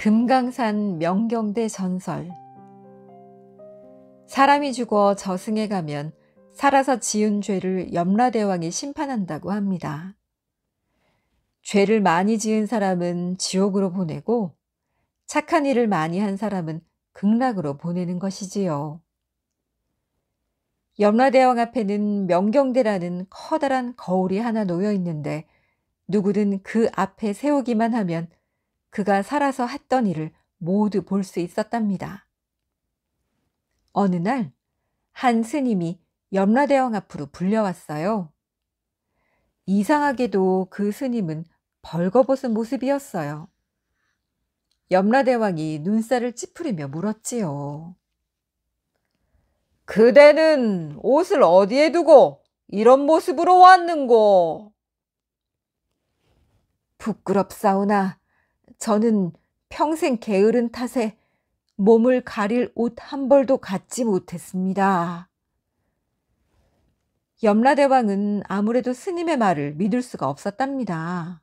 금강산 명경대 전설 사람이 죽어 저승에 가면 살아서 지은 죄를 염라대왕이 심판한다고 합니다. 죄를 많이 지은 사람은 지옥으로 보내고 착한 일을 많이 한 사람은 극락으로 보내는 것이지요. 염라대왕 앞에는 명경대라는 커다란 거울이 하나 놓여 있는데 누구든 그 앞에 세우기만 하면 그가 살아서 했던 일을 모두 볼 수 있었답니다. 어느 날 한 스님이 염라대왕 앞으로 불려왔어요. 이상하게도 그 스님은 벌거벗은 모습이었어요. 염라대왕이 눈살을 찌푸리며 물었지요. 그대는 옷을 어디에 두고 이런 모습으로 왔는고? 부끄럽사오나 저는 평생 게으른 탓에 몸을 가릴 옷 한 벌도 갖지 못했습니다. 염라대왕은 아무래도 스님의 말을 믿을 수가 없었답니다.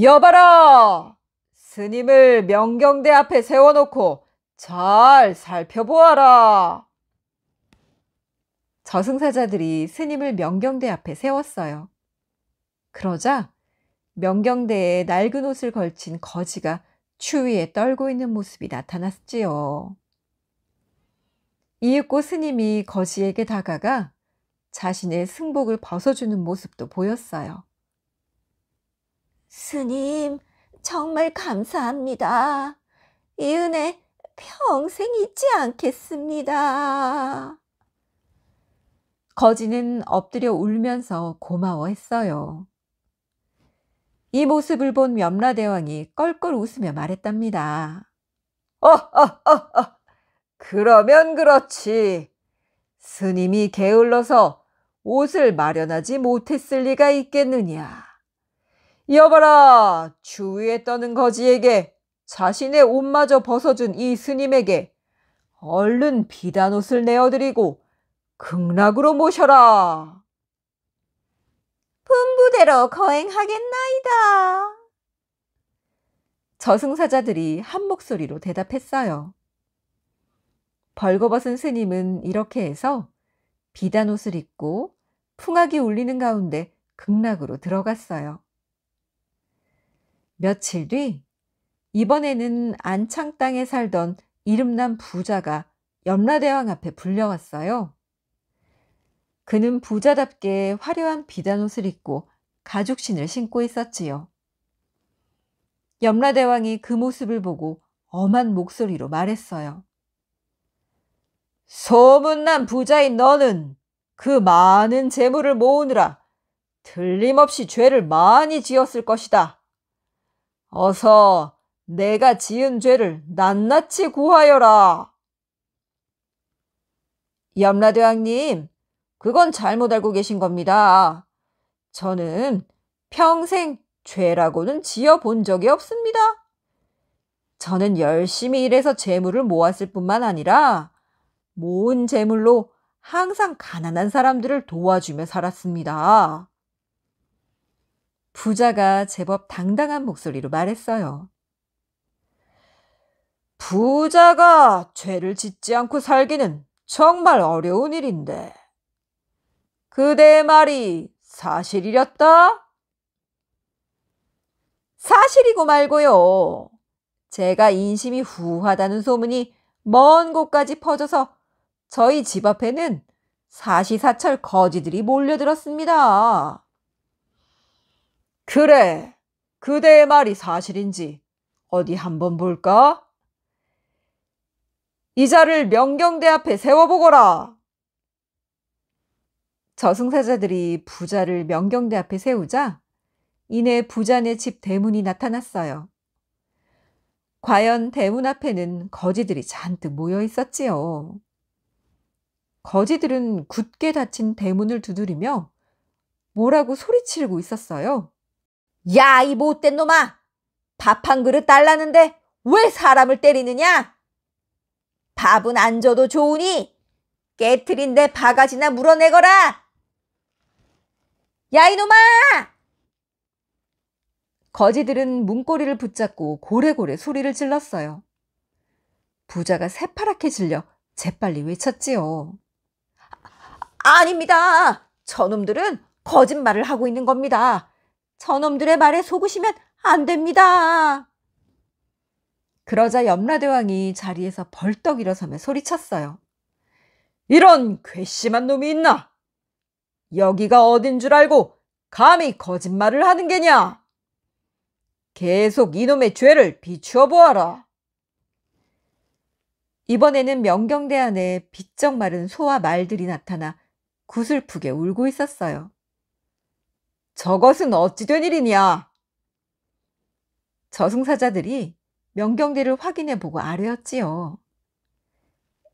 여봐라! 스님을 명경대 앞에 세워놓고 잘 살펴보아라! 저승사자들이 스님을 명경대 앞에 세웠어요. 그러자 명경대에 낡은 옷을 걸친 거지가 추위에 떨고 있는 모습이 나타났지요. 이윽고 스님이 거지에게 다가가 자신의 승복을 벗어주는 모습도 보였어요. 스님, 정말 감사합니다. 이 은혜 평생 잊지 않겠습니다. 거지는 엎드려 울면서 고마워했어요. 이 모습을 본 염라대왕이 껄껄 웃으며 말했답니다. 어허허허 어, 어, 어. 그러면 그렇지. 스님이 게을러서 옷을 마련하지 못했을 리가 있겠느냐. 여봐라 주위에 떠는 거지에게 자신의 옷마저 벗어준 이 스님에게 얼른 비단 옷을 내어드리고 극락으로 모셔라. 분부대로 거행하겠나이다. 저승사자들이 한 목소리로 대답했어요. 벌거벗은 스님은 이렇게 해서 비단 옷을 입고 풍악이 울리는 가운데 극락으로 들어갔어요. 며칠 뒤 이번에는 안창 땅에 살던 이름난 부자가 염라대왕 앞에 불려왔어요. 그는 부자답게 화려한 비단옷을 입고 가죽신을 신고 있었지요. 염라대왕이 그 모습을 보고 엄한 목소리로 말했어요. 소문난 부자인 너는 그 많은 재물을 모으느라 틀림없이 죄를 많이 지었을 것이다. 어서 내가 지은 죄를 낱낱이 구하여라. 염라대왕님, 그건 잘못 알고 계신 겁니다. 저는 평생 죄라고는 지어 본 적이 없습니다. 저는 열심히 일해서 재물을 모았을 뿐만 아니라 모은 재물로 항상 가난한 사람들을 도와주며 살았습니다. 부자가 제법 당당한 목소리로 말했어요. 부자가 죄를 짓지 않고 살기는 정말 어려운 일인데. 그대의 말이 사실이렸다? 사실이고 말고요. 제가 인심이 후하다는 소문이 먼 곳까지 퍼져서 저희 집 앞에는 사시사철 거지들이 몰려들었습니다. 그래, 그대의 말이 사실인지 어디 한번 볼까? 이자를 명경대 앞에 세워보거라. 저승사자들이 부자를 명경대 앞에 세우자 이내 부자네 집 대문이 나타났어요. 과연 대문 앞에는 거지들이 잔뜩 모여 있었지요. 거지들은 굳게 닫힌 대문을 두드리며 뭐라고 소리치고 르 있었어요. 야, 이 못된 놈아! 밥 한 그릇 달라는데 왜 사람을 때리느냐? 밥은 안 줘도 좋으니 깨트린 내 바가지나 물어내거라! 야 이놈아! 거지들은 문고리를 붙잡고 고래고래 소리를 질렀어요. 부자가 새파랗게 질려 재빨리 외쳤지요. 아닙니다. 저놈들은 거짓말을 하고 있는 겁니다. 저놈들의 말에 속으시면 안 됩니다. 그러자 염라대왕이 자리에서 벌떡 일어서며 소리쳤어요. 이런 괘씸한 놈이 있나? 여기가 어딘 줄 알고 감히 거짓말을 하는 게냐? 계속 이놈의 죄를 비추어 보아라. 이번에는 명경대 안에 비쩍 마른 소와 말들이 나타나 구슬프게 울고 있었어요. 저것은 어찌 된 일이냐? 저승사자들이 명경대를 확인해 보고 아뢰었지요.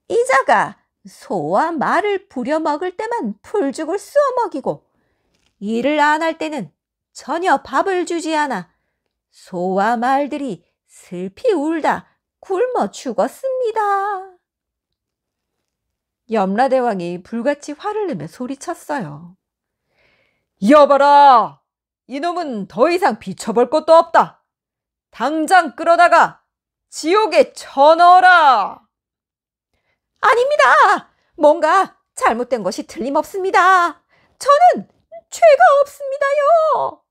이자가 소와 말을 부려먹을 때만 풀죽을 쑤먹이고 일을 안 할 때는 전혀 밥을 주지 않아 소와 말들이 슬피 울다 굶어 죽었습니다. 염라대왕이 불같이 화를 내며 소리쳤어요. 여봐라! 이놈은 더 이상 비춰볼 것도 없다! 당장 끌어다가 지옥에 쳐넣어라! 아닙니다. 뭔가 잘못된 것이 틀림없습니다. 저는 죄가 없습니다요.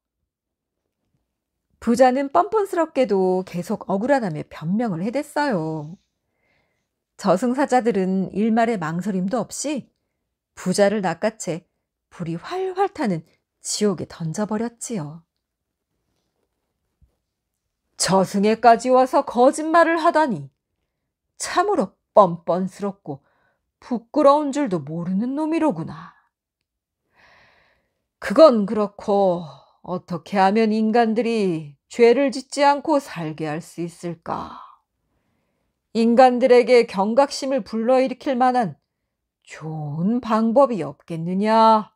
부자는 뻔뻔스럽게도 계속 억울하다며 변명을 해댔어요. 저승사자들은 일말의 망설임도 없이 부자를 낚아채 불이 활활 타는 지옥에 던져버렸지요. 저승에까지 와서 거짓말을 하다니 참으로 뻔뻔스럽고 부끄러운 줄도 모르는 놈이로구나. 그건 그렇고 어떻게 하면 인간들이 죄를 짓지 않고 살게 할 수 있을까? 인간들에게 경각심을 불러일으킬 만한 좋은 방법이 없겠느냐?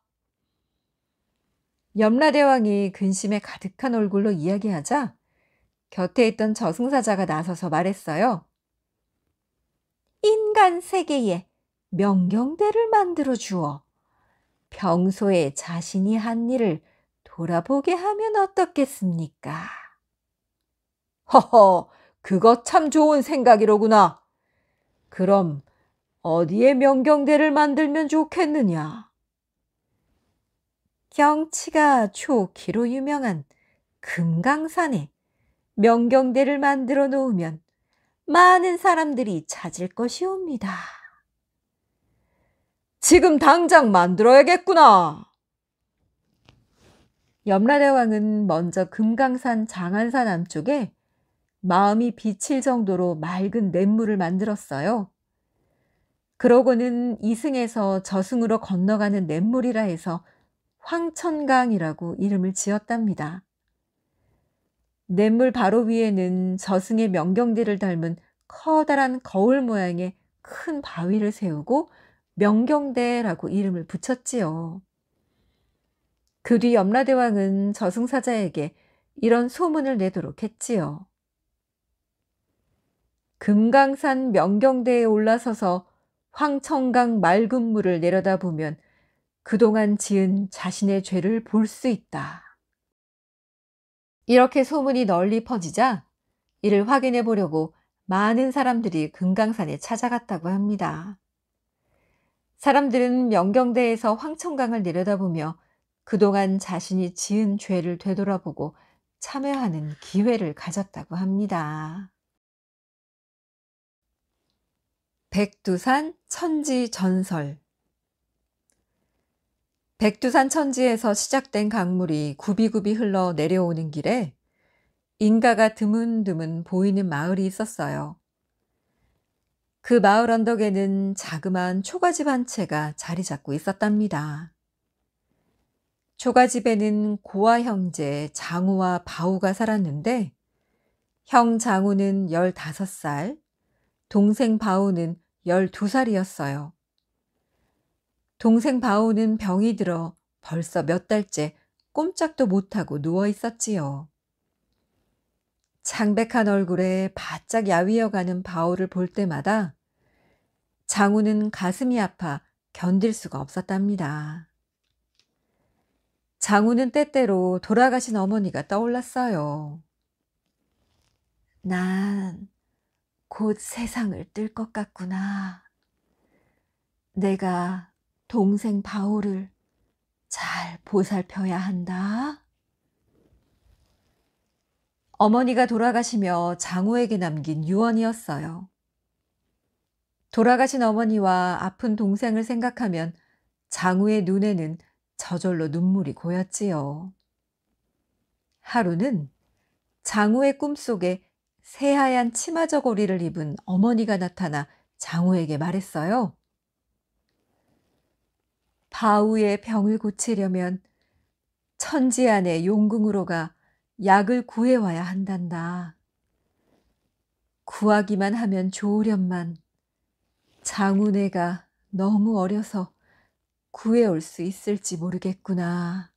염라대왕이 근심에 가득한 얼굴로 이야기하자 곁에 있던 저승사자가 나서서 말했어요. 인간 세계에 명경대를 만들어 주어 평소에 자신이 한 일을 돌아보게 하면 어떻겠습니까? 허허, 그것참 좋은 생각이로구나. 그럼 어디에 명경대를 만들면 좋겠느냐? 경치가 좋기로 유명한 금강산에 명경대를 만들어 놓으면 많은 사람들이 찾을 것이옵니다. 지금 당장 만들어야겠구나. 염라대왕은 먼저 금강산 장안산 남쪽에 마음이 비칠 정도로 맑은 냇물을 만들었어요. 그러고는 이승에서 저승으로 건너가는 냇물이라 해서 황천강이라고 이름을 지었답니다. 냇물 바로 위에는 저승의 명경대를 닮은 커다란 거울 모양의 큰 바위를 세우고 명경대라고 이름을 붙였지요. 그 뒤 염라대왕은 저승사자에게 이런 소문을 내도록 했지요. 금강산 명경대에 올라서서 황천강 맑은 물을 내려다보면 그동안 지은 자신의 죄를 볼 수 있다. 이렇게 소문이 널리 퍼지자 이를 확인해 보려고 많은 사람들이 금강산에 찾아갔다고 합니다. 사람들은 명경대에서 황천강을 내려다보며 그동안 자신이 지은 죄를 되돌아보고 참여하는 기회를 가졌다고 합니다. 백두산 천지 전설 백두산 천지에서 시작된 강물이 굽이굽이 흘러 내려오는 길에 인가가 드문드문 보이는 마을이 있었어요. 그 마을 언덕에는 자그마한 초가집 한 채가 자리 잡고 있었답니다. 초가집에는 고아 형제 장우와 바우가 살았는데 형 장우는 15살, 동생 바우는 12살이었어요. 동생 바오는 병이 들어 벌써 몇 달째 꼼짝도 못하고 누워 있었지요. 창백한 얼굴에 바짝 야위어가는 바오를 볼 때마다 장우는 가슴이 아파 견딜 수가 없었답니다. 장우는 때때로 돌아가신 어머니가 떠올랐어요. 난 곧 세상을 뜰 것 같구나. 내가 동생 바울을 잘 보살펴야 한다. 어머니가 돌아가시며 장우에게 남긴 유언이었어요. 돌아가신 어머니와 아픈 동생을 생각하면 장우의 눈에는 저절로 눈물이 고였지요. 하루는 장우의 꿈속에 새하얀 치마 저고리를 입은 어머니가 나타나 장우에게 말했어요. 바우의 병을 고치려면 천지 안에 용궁으로 가 약을 구해와야 한단다. 구하기만 하면 좋으련만 장운애가 너무 어려서 구해올 수 있을지 모르겠구나.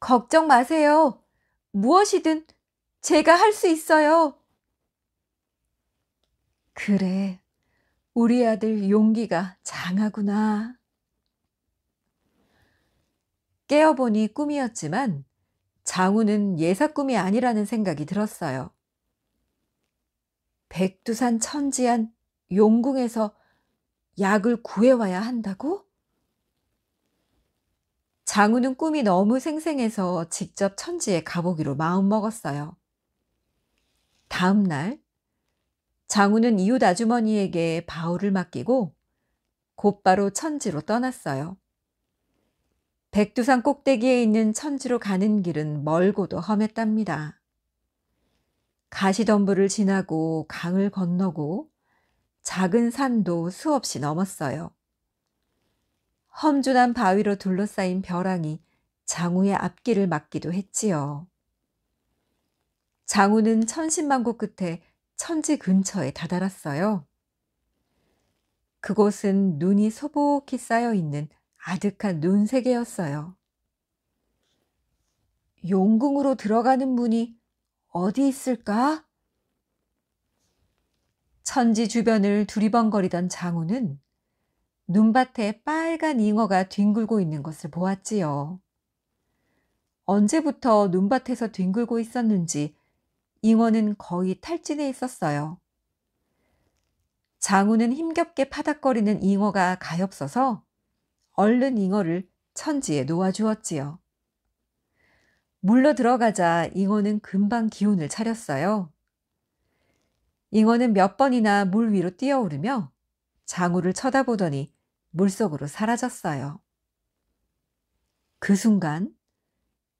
걱정 마세요. 무엇이든 제가 할 수 있어요. 그래. 우리 아들 용기가 장하구나. 깨어보니 꿈이었지만 장우는 예사꿈이 아니라는 생각이 들었어요. 백두산 천지한 용궁에서 약을 구해와야 한다고? 장우는 꿈이 너무 생생해서 직접 천지에 가보기로 마음먹었어요. 다음 날 장우는 이웃 아주머니에게 바울을 맡기고 곧바로 천지로 떠났어요. 백두산 꼭대기에 있는 천지로 가는 길은 멀고도 험했답니다. 가시덤불을 지나고 강을 건너고 작은 산도 수없이 넘었어요. 험준한 바위로 둘러싸인 벼랑이 장우의 앞길을 막기도 했지요. 장우는 천신만고 끝에 천지 근처에 다다랐어요. 그곳은 눈이 소복히 쌓여 있는 아득한 눈세계였어요. 용궁으로 들어가는 문이 어디 있을까? 천지 주변을 두리번거리던 장우는 눈밭에 빨간 잉어가 뒹굴고 있는 것을 보았지요. 언제부터 눈밭에서 뒹굴고 있었는지 잉어는 거의 탈진해 있었어요. 장우는 힘겹게 파닥거리는 잉어가 가엾어서 얼른 잉어를 천지에 놓아주었지요. 물로 들어가자 잉어는 금방 기운을 차렸어요. 잉어는 몇 번이나 물 위로 뛰어오르며 장우를 쳐다보더니 물속으로 사라졌어요. 그 순간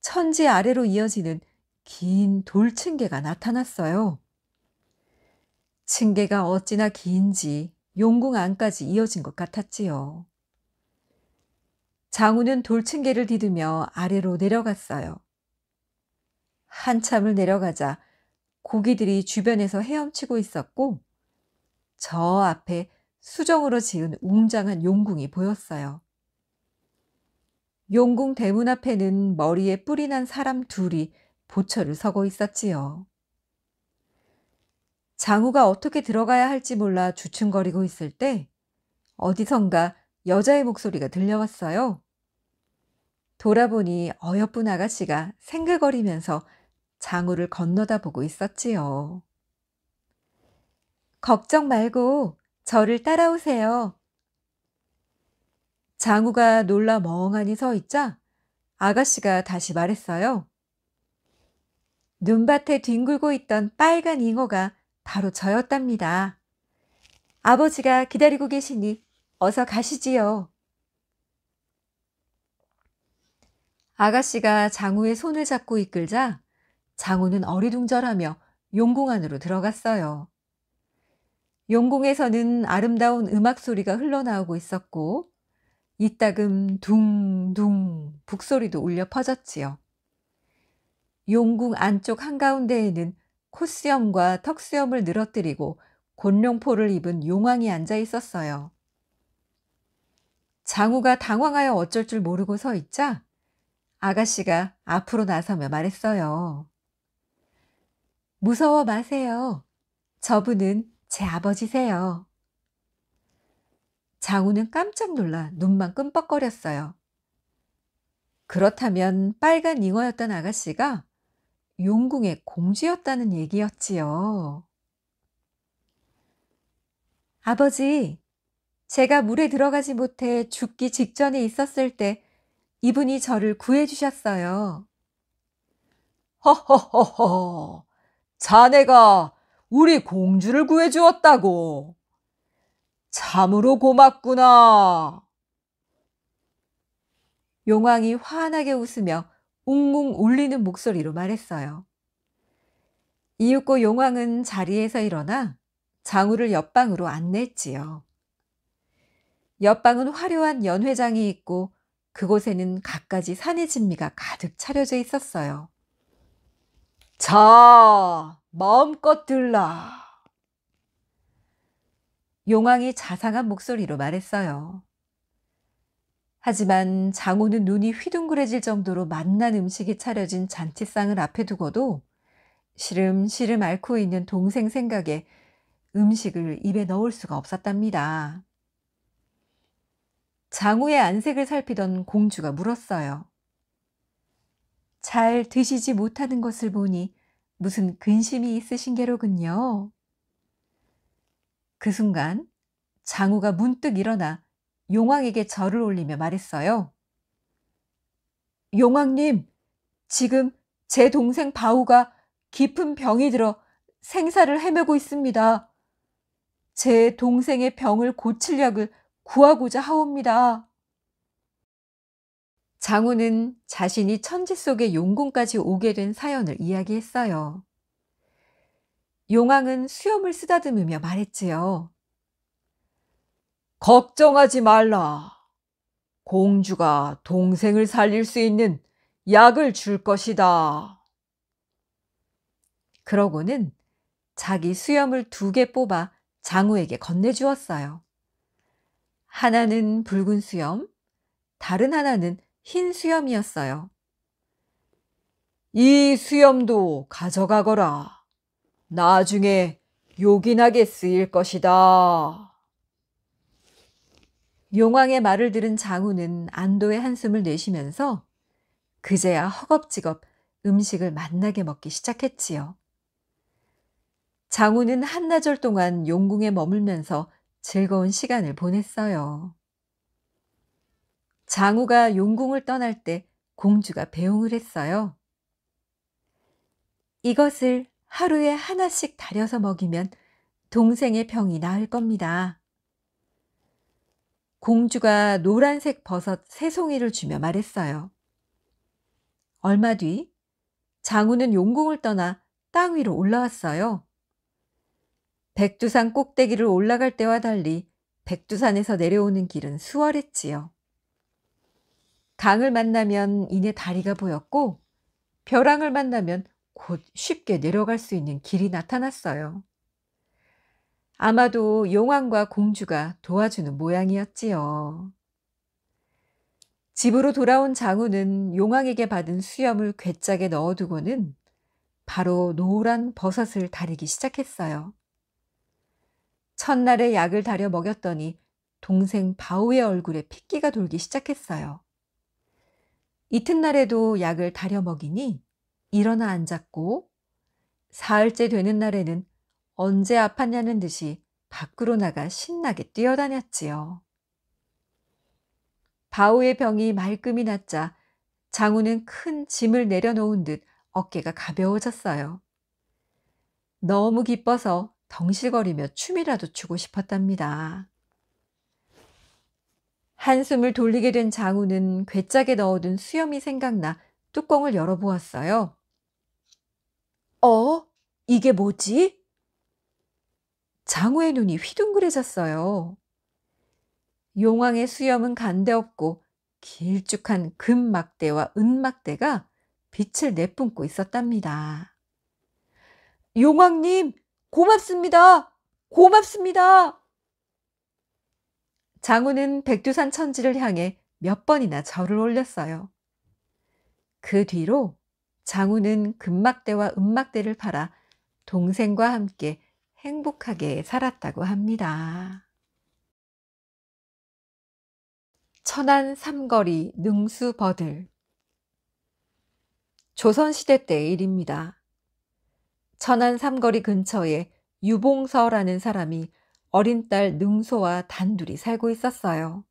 천지 아래로 이어지는 긴 돌층계가 나타났어요. 층계가 어찌나 긴지 용궁 안까지 이어진 것 같았지요. 장우는 돌층계를 디디며 아래로 내려갔어요. 한참을 내려가자 고기들이 주변에서 헤엄치고 있었고 저 앞에 수정으로 지은 웅장한 용궁이 보였어요. 용궁 대문 앞에는 머리에 뿌리 난 사람 둘이 보초를 서고 있었지요. 장우가 어떻게 들어가야 할지 몰라 주춤거리고 있을 때 어디선가 여자의 목소리가 들려왔어요. 돌아보니 어여쁜 아가씨가 생글거리면서 장우를 건너다 보고 있었지요. 걱정 말고 저를 따라오세요. 장우가 놀라 멍하니 서 있자 아가씨가 다시 말했어요. 눈밭에 뒹굴고 있던 빨간 잉어가 바로 저였답니다. 아버지가 기다리고 계시니 어서 가시지요. 아가씨가 장우의 손을 잡고 이끌자 장우는 어리둥절하며 용궁 안으로 들어갔어요. 용궁에서는 아름다운 음악 소리가 흘러나오고 있었고 이따금 둥둥 북소리도 울려 퍼졌지요. 용궁 안쪽 한가운데에는 콧수염과 턱수염을 늘어뜨리고 곤룡포를 입은 용왕이 앉아 있었어요. 장우가 당황하여 어쩔 줄 모르고 서 있자 아가씨가 앞으로 나서며 말했어요. 무서워 마세요. 저분은 제 아버지세요. 장우는 깜짝 놀라 눈만 끔뻑거렸어요. 그렇다면 빨간 잉어였던 아가씨가 용궁의 공주였다는 얘기였지요. 아버지, 제가 물에 들어가지 못해 죽기 직전에 있었을 때 이분이 저를 구해주셨어요. 허허허허, 자네가 우리 공주를 구해주었다고. 참으로 고맙구나. 용왕이 환하게 웃으며 웅웅 울리는 목소리로 말했어요. 이윽고 용왕은 자리에서 일어나 장우를 옆방으로 안냈지요. 옆방은 화려한 연회장이 있고 그곳에는 갖가지 산의 진미가 가득 차려져 있었어요. 자, 마음껏 들라. 용왕이 자상한 목소리로 말했어요. 하지만 장호는 눈이 휘둥그레질 정도로 맛난 음식이 차려진 잔치상을 앞에 두고도 시름시름 앓고 있는 동생 생각에 음식을 입에 넣을 수가 없었답니다. 장호의 안색을 살피던 공주가 물었어요. 잘 드시지 못하는 것을 보니 무슨 근심이 있으신 게로군요. 그 순간 장호가 문득 일어나 용왕에게 절을 올리며 말했어요. 용왕님, 지금 제 동생 바우가 깊은 병이 들어 생사를 헤매고 있습니다. 제 동생의 병을 고칠 약을 구하고자 하옵니다. 장우는 자신이 천지 속의 용궁까지 오게 된 사연을 이야기했어요. 용왕은 수염을 쓰다듬으며 말했지요. 걱정하지 말라. 공주가 동생을 살릴 수 있는 약을 줄 것이다. 그러고는 자기 수염을 두 개 뽑아 장우에게 건네주었어요. 하나는 붉은 수염, 다른 하나는 흰 수염이었어요. 이 수염도 가져가거라. 나중에 요긴하게 쓰일 것이다. 용왕의 말을 들은 장우는 안도의 한숨을 내쉬면서 그제야 허겁지겁 음식을 맛나게 먹기 시작했지요. 장우는 한나절 동안 용궁에 머물면서 즐거운 시간을 보냈어요. 장우가 용궁을 떠날 때 공주가 배웅을 했어요. 이것을 하루에 하나씩 다려서 먹이면 동생의 병이 나을 겁니다. 공주가 노란색 버섯 세 송이를 주며 말했어요. 얼마 뒤 장우는 용궁을 떠나 땅 위로 올라왔어요. 백두산 꼭대기를 올라갈 때와 달리 백두산에서 내려오는 길은 수월했지요. 강을 만나면 이내 다리가 보였고 벼랑을 만나면 곧 쉽게 내려갈 수 있는 길이 나타났어요. 아마도 용왕과 공주가 도와주는 모양이었지요. 집으로 돌아온 장우는 용왕에게 받은 수염을 괴짝에 넣어두고는 바로 노란 버섯을 다리기 시작했어요. 첫날에 약을 다려 먹였더니 동생 바오의 얼굴에 핏기가 돌기 시작했어요. 이튿날에도 약을 다려 먹이니 일어나 앉았고 사흘째 되는 날에는 언제 아팠냐는 듯이 밖으로 나가 신나게 뛰어다녔지요. 바오의 병이 말끔히 났자 장우는 큰 짐을 내려놓은 듯 어깨가 가벼워졌어요. 너무 기뻐서 덩실거리며 춤이라도 추고 싶었답니다. 한숨을 돌리게 된 장우는 괴짝에 넣어둔 수염이 생각나 뚜껑을 열어보았어요. 어? 이게 뭐지? 장우의 눈이 휘둥그레졌어요. 용왕의 수염은 간대없고 길쭉한 금막대와 은막대가 빛을 내뿜고 있었답니다. 용왕님, 고맙습니다! 고맙습니다! 장우는 백두산 천지를 향해 몇 번이나 절을 올렸어요. 그 뒤로 장우는 금막대와 은막대를 팔아 동생과 함께 행복하게 살았다고 합니다. 천안 삼거리 능수버들 조선시대 때 일입니다. 천안 삼거리 근처에 유봉서라는 사람이 어린 딸 능소와 단둘이 살고 있었어요.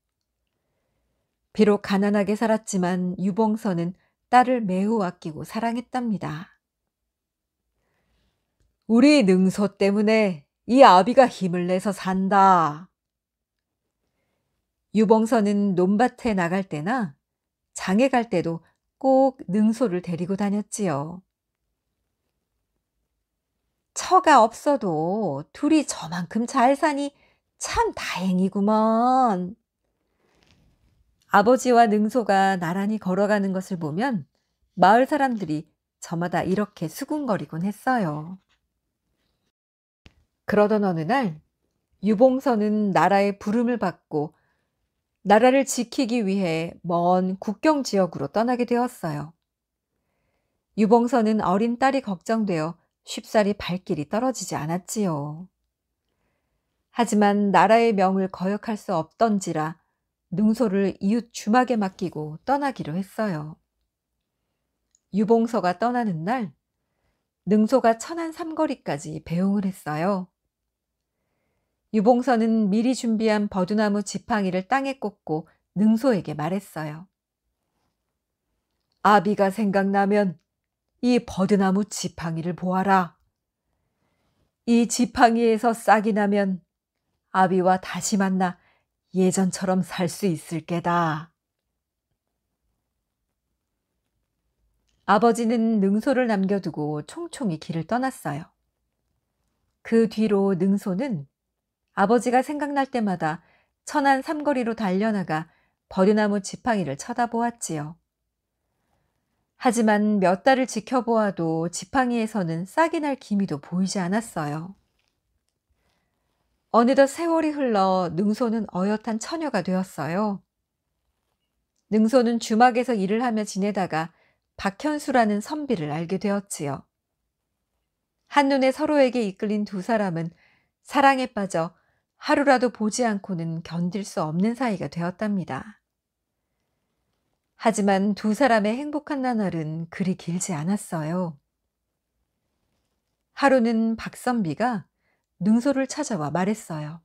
비록 가난하게 살았지만 유봉서는 딸을 매우 아끼고 사랑했답니다. 우리 능소 때문에 이 아비가 힘을 내서 산다. 유봉선은 논밭에 나갈 때나 장에 갈 때도 꼭 능소를 데리고 다녔지요. 처가 없어도 둘이 저만큼 잘 사니 참 다행이구먼. 아버지와 능소가 나란히 걸어가는 것을 보면 마을 사람들이 저마다 이렇게 수군거리곤 했어요. 그러던 어느 날 유봉선은 나라의 부름을 받고 나라를 지키기 위해 먼 국경 지역으로 떠나게 되었어요. 유봉선은 어린 딸이 걱정되어 쉽사리 발길이 떨어지지 않았지요. 하지만 나라의 명을 거역할 수 없던지라 능소를 이웃 주막에 맡기고 떠나기로 했어요. 유봉서가 떠나는 날 능소가 천안 삼거리까지 배웅을 했어요. 유봉선은 미리 준비한 버드나무 지팡이를 땅에 꽂고 능소에게 말했어요. 아비가 생각나면 이 버드나무 지팡이를 보아라. 이 지팡이에서 싹이 나면 아비와 다시 만나 예전처럼 살 수 있을 게다. 아버지는 능소를 남겨두고 총총히 길을 떠났어요. 그 뒤로 능소는 아버지가 생각날 때마다 천안 삼거리로 달려나가 버드나무 지팡이를 쳐다보았지요. 하지만 몇 달을 지켜보아도 지팡이에서는 싹이 날 기미도 보이지 않았어요. 어느덧 세월이 흘러 능소는 어엿한 처녀가 되었어요. 능소는 주막에서 일을 하며 지내다가 박현수라는 선비를 알게 되었지요. 한눈에 서로에게 이끌린 두 사람은 사랑에 빠져 하루라도 보지 않고는 견딜 수 없는 사이가 되었답니다. 하지만 두 사람의 행복한 나날은 그리 길지 않았어요. 하루는 박선비가 능소를 찾아와 말했어요.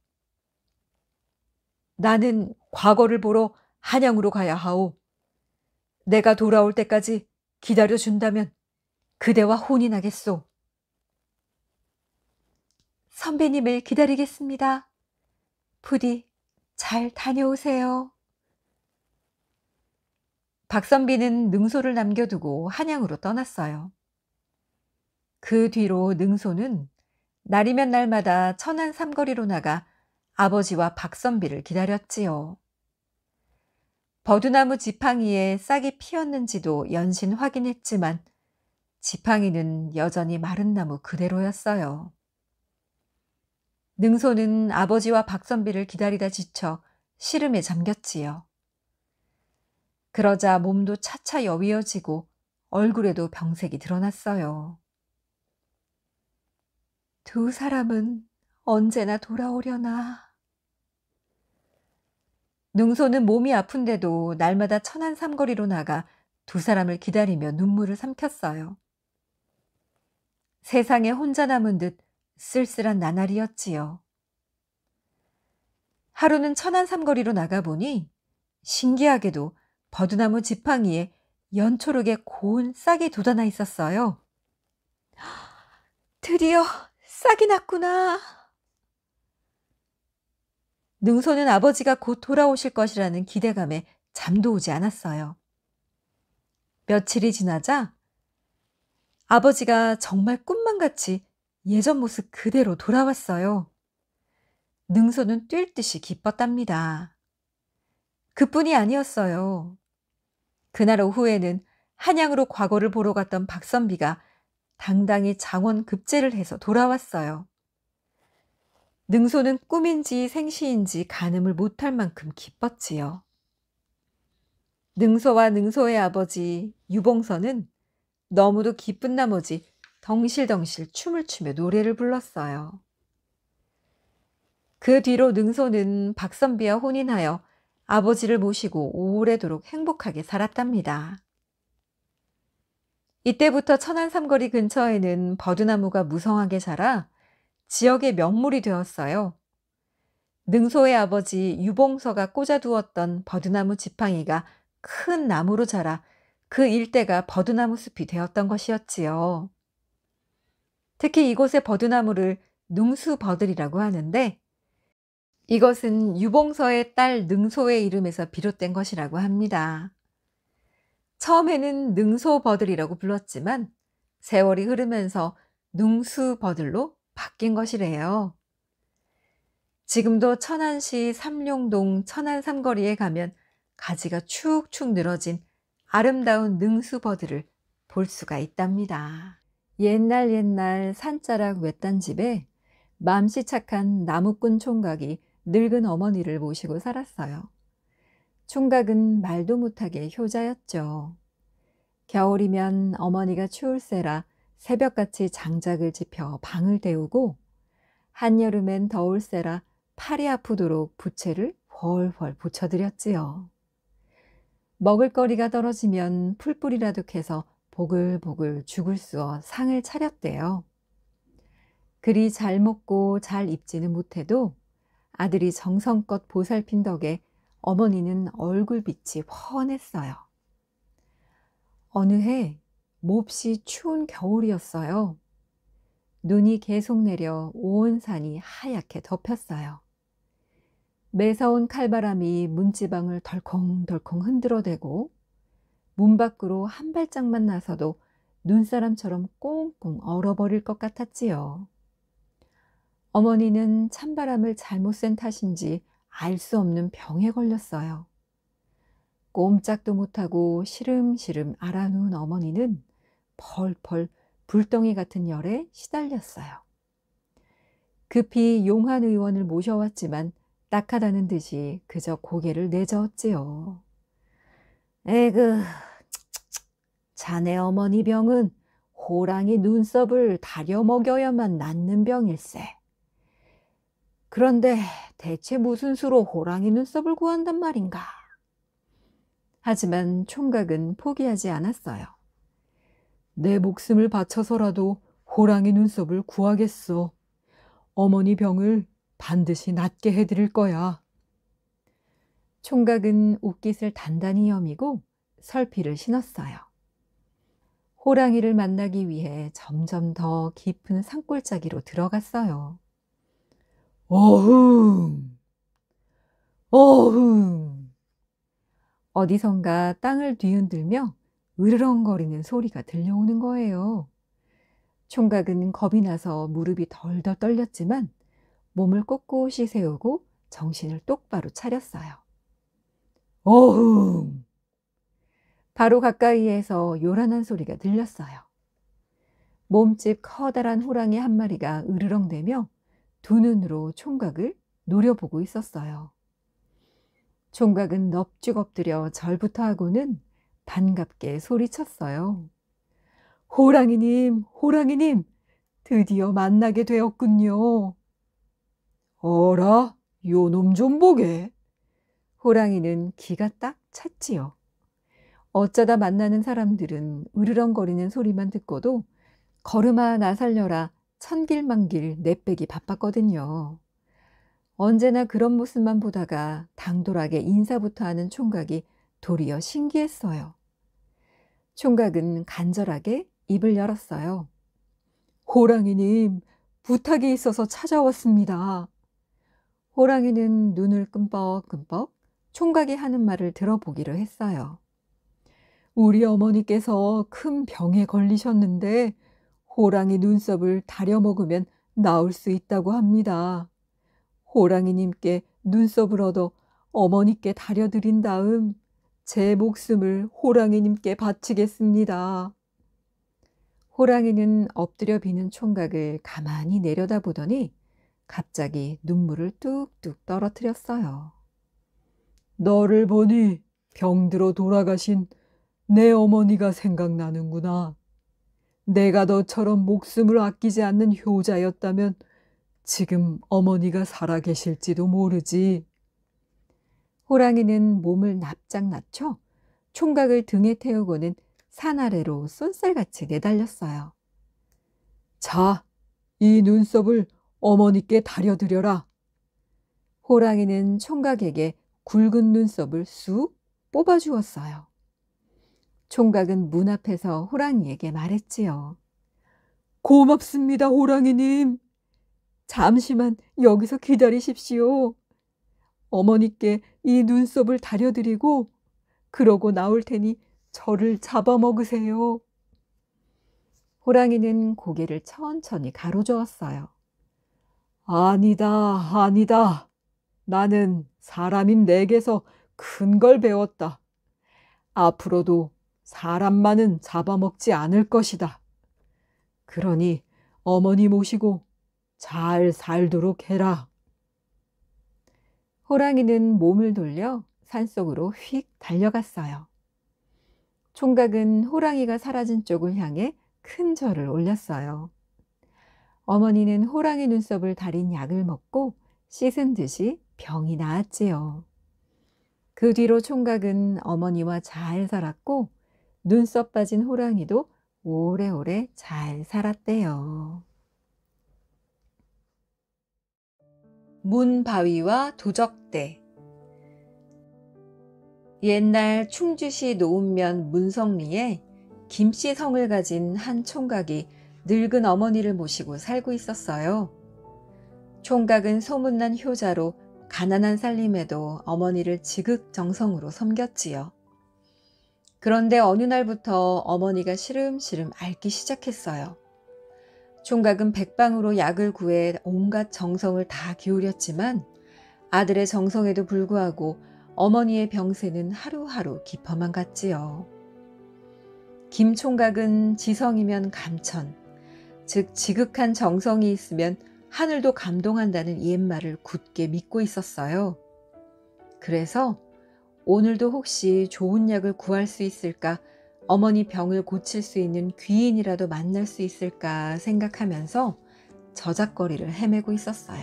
나는 과거를 보러 한양으로 가야 하오. 내가 돌아올 때까지 기다려준다면 그대와 혼인하겠소. 선배님을 기다리겠습니다. 부디 잘 다녀오세요. 박선비는 능소를 남겨두고 한양으로 떠났어요. 그 뒤로 능소는 날이면 날마다 천안 삼거리로 나가 아버지와 박선비를 기다렸지요. 버드나무 지팡이에 싹이 피었는지도 연신 확인했지만 지팡이는 여전히 마른 나무 그대로였어요. 능소는 아버지와 박선비를 기다리다 지쳐 시름에 잠겼지요. 그러자 몸도 차차 여위어지고 얼굴에도 병색이 드러났어요. 두 사람은 언제나 돌아오려나. 능소는 몸이 아픈데도 날마다 천안 삼거리로 나가 두 사람을 기다리며 눈물을 삼켰어요. 세상에 혼자 남은 듯 쓸쓸한 나날이었지요. 하루는 천안 삼거리로 나가보니 신기하게도 버드나무 지팡이에 연초록의 고운 싹이 돋아나 있었어요. 드디어 싹이 났구나. 능소는 아버지가 곧 돌아오실 것이라는 기대감에 잠도 오지 않았어요. 며칠이 지나자 아버지가 정말 꿈만 같이 예전 모습 그대로 돌아왔어요. 능소는 뛸 듯이 기뻤답니다. 그뿐이 아니었어요. 그날 오후에는 한양으로 과거를 보러 갔던 박선비가 당당히 장원 급제를 해서 돌아왔어요. 능소는 꿈인지 생시인지 가늠을 못할 만큼 기뻤지요. 능소와 능소의 아버지 유봉선은 너무도 기쁜 나머지 덩실덩실 춤을 추며 노래를 불렀어요. 그 뒤로 능소는 박선비와 혼인하여 아버지를 모시고 오래도록 행복하게 살았답니다. 이때부터 천안 삼거리 근처에는 버드나무가 무성하게 자라 지역의 명물이 되었어요. 능소의 아버지 유봉서가 꽂아두었던 버드나무 지팡이가 큰 나무로 자라 그 일대가 버드나무 숲이 되었던 것이었지요. 특히 이곳의 버드나무를 능수버들이라고 하는데 이것은 유봉서의 딸 능소의 이름에서 비롯된 것이라고 합니다. 처음에는 능소버들이라고 불렀지만 세월이 흐르면서 능수버들로 바뀐 것이래요. 지금도 천안시 삼룡동 천안 삼거리에 가면 가지가 축축 늘어진 아름다운 능수버들을 볼 수가 있답니다. 옛날 옛날 산자락 외딴 집에 맘씨 착한 나무꾼 총각이 늙은 어머니를 모시고 살았어요. 총각은 말도 못하게 효자였죠. 겨울이면 어머니가 추울세라 새벽같이 장작을 지펴 방을 데우고 한여름엔 더울세라 팔이 아프도록 부채를 훨훨 붙여드렸지요. 먹을 거리가 떨어지면 풀뿌리라도 캐서 보글보글 죽을 쑤어 상을 차렸대요. 그리 잘 먹고 잘 입지는 못해도 아들이 정성껏 보살핀 덕에 어머니는 얼굴빛이 훤했어요. 어느 해 몹시 추운 겨울이었어요. 눈이 계속 내려 온 산이 하얗게 덮였어요. 매서운 칼바람이 문지방을 덜컹덜컹 흔들어대고 문 밖으로 한 발짝만 나서도 눈사람처럼 꽁꽁 얼어버릴 것 같았지요. 어머니는 찬바람을 잘못 센 탓인지 알 수 없는 병에 걸렸어요. 꼼짝도 못하고 시름시름 알아누운 어머니는 펄펄 불덩이 같은 열에 시달렸어요. 급히 용한 의원을 모셔왔지만 딱하다는 듯이 그저 고개를 내저었지요. 에그, 자네 어머니 병은 호랑이 눈썹을 다려 먹여야만 낫는 병일세. 그런데 대체 무슨 수로 호랑이 눈썹을 구한단 말인가? 하지만 총각은 포기하지 않았어요. 내 목숨을 바쳐서라도 호랑이 눈썹을 구하겠어. 어머니 병을 반드시 낫게 해드릴 거야. 총각은 옷깃을 단단히 여미고 설피를 신었어요. 호랑이를 만나기 위해 점점 더 깊은 산골짜기로 들어갔어요. 어흥! 어흥! 어디선가 땅을 뒤흔들며 으르렁거리는 소리가 들려오는 거예요. 총각은 겁이 나서 무릎이 덜덜 떨렸지만 몸을 꼿꼿이 세우고 정신을 똑바로 차렸어요. 어흥! 바로 가까이에서 요란한 소리가 들렸어요. 몸집 커다란 호랑이 한 마리가 으르렁대며 두 눈으로 총각을 노려보고 있었어요. 총각은 넙죽 엎드려 절부터 하고는 반갑게 소리쳤어요. 호랑이님, 호랑이님, 드디어 만나게 되었군요. 어라, 요놈 좀 보게. 호랑이는 기가 딱 찼지요. 어쩌다 만나는 사람들은 으르렁거리는 소리만 듣고도 걸음아 나 살려라 천길만길 내빼기 바빴거든요. 언제나 그런 모습만 보다가 당돌하게 인사부터 하는 총각이 도리어 신기했어요. 총각은 간절하게 입을 열었어요. 호랑이님, 부탁이 있어서 찾아왔습니다. 호랑이는 눈을 끔뻑끔뻑 총각이 하는 말을 들어보기로 했어요. 우리 어머니께서 큰 병에 걸리셨는데 호랑이 눈썹을 다려 먹으면 나을 수 있다고 합니다. 호랑이님께 눈썹을 얻어 어머니께 다려드린 다음 제 목숨을 호랑이님께 바치겠습니다. 호랑이는 엎드려 비는 총각을 가만히 내려다보더니 갑자기 눈물을 뚝뚝 떨어뜨렸어요. 너를 보니 병들어 돌아가신 내 어머니가 생각나는구나. 내가 너처럼 목숨을 아끼지 않는 효자였다면 지금 어머니가 살아 계실지도 모르지. 호랑이는 몸을 납작 낮춰 총각을 등에 태우고는 산 아래로 쏜살같이 내달렸어요. 자, 이 눈썹을 어머니께 다려드려라. 호랑이는 총각에게 굵은 눈썹을 쑥 뽑아주었어요. 총각은 문 앞에서 호랑이에게 말했지요. 고맙습니다, 호랑이님. 잠시만 여기서 기다리십시오. 어머니께 이 눈썹을 다려드리고 그러고 나올 테니 저를 잡아먹으세요. 호랑이는 고개를 천천히 가로저었어요. 아니다, 아니다. 나는 사람인 내게서 큰 걸 배웠다. 앞으로도 사람만은 잡아먹지 않을 것이다. 그러니 어머니 모시고 잘 살도록 해라. 호랑이는 몸을 돌려 산속으로 휙 달려갔어요. 총각은 호랑이가 사라진 쪽을 향해 큰 절을 올렸어요. 어머니는 호랑이 눈썹을 달인 약을 먹고 씻은 듯이 병이 나았지요. 그 뒤로 총각은 어머니와 잘 살았고 눈썹 빠진 호랑이도 오래오래 잘 살았대요. 문바위와 도적대 옛날 충주시 노은면 문성리에 김씨 성을 가진 한 총각이 늙은 어머니를 모시고 살고 있었어요. 총각은 소문난 효자로 가난한 살림에도 어머니를 지극정성으로 섬겼지요. 그런데 어느 날부터 어머니가 시름시름 앓기 시작했어요. 총각은 백방으로 약을 구해 온갖 정성을 다 기울였지만 아들의 정성에도 불구하고 어머니의 병세는 하루하루 깊어만 갔지요. 김 총각은 지성이면 감천, 즉 지극한 정성이 있으면 하늘도 감동한다는 옛말을 굳게 믿고 있었어요. 그래서 오늘도 혹시 좋은 약을 구할 수 있을까? 어머니 병을 고칠 수 있는 귀인이라도 만날 수 있을까 생각하면서 저작거리를 헤매고 있었어요.